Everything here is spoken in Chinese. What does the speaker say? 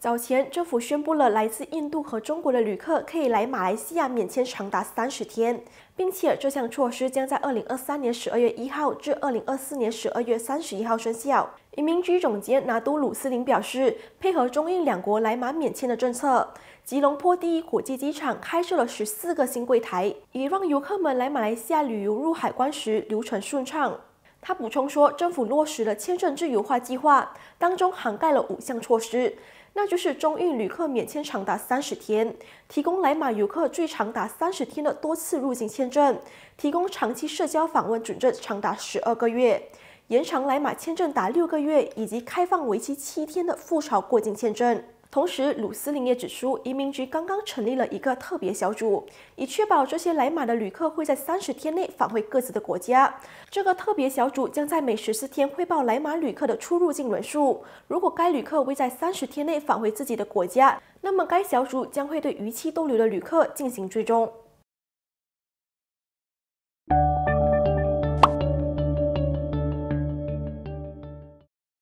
早前，政府宣布了来自印度和中国的旅客可以来马来西亚免签长达三十天，并且这项措施将在二零二三年十二月一号至二零二四年十二月三十一号生效。移民局总监拿督鲁斯林表示，配合中印两国来马免签的政策，吉隆坡第一国际机场开设了十四个新柜台，以让游客们来马来西亚旅游入海关时流程顺畅。他补充说，政府落实了签证自由化计划，当中涵盖了五项措施，那就是中印旅客免签长达三十天，提供来马游客最长达三十天的多次入境签证，提供长期社交访问准证长达十二个月，延长来马签证达六个月，以及开放为期七天的复朝过境签证。同时，鲁斯林也指出，移民局刚刚成立了一个特别小组，以确保这些来马的旅客会在三十天内返回各自的国家。这个特别小组将在每十四天汇报来马旅客的出入境人数。如果该旅客未在三十天内返回自己的国家，那么该小组将会对逾期逗留的旅客进行追踪。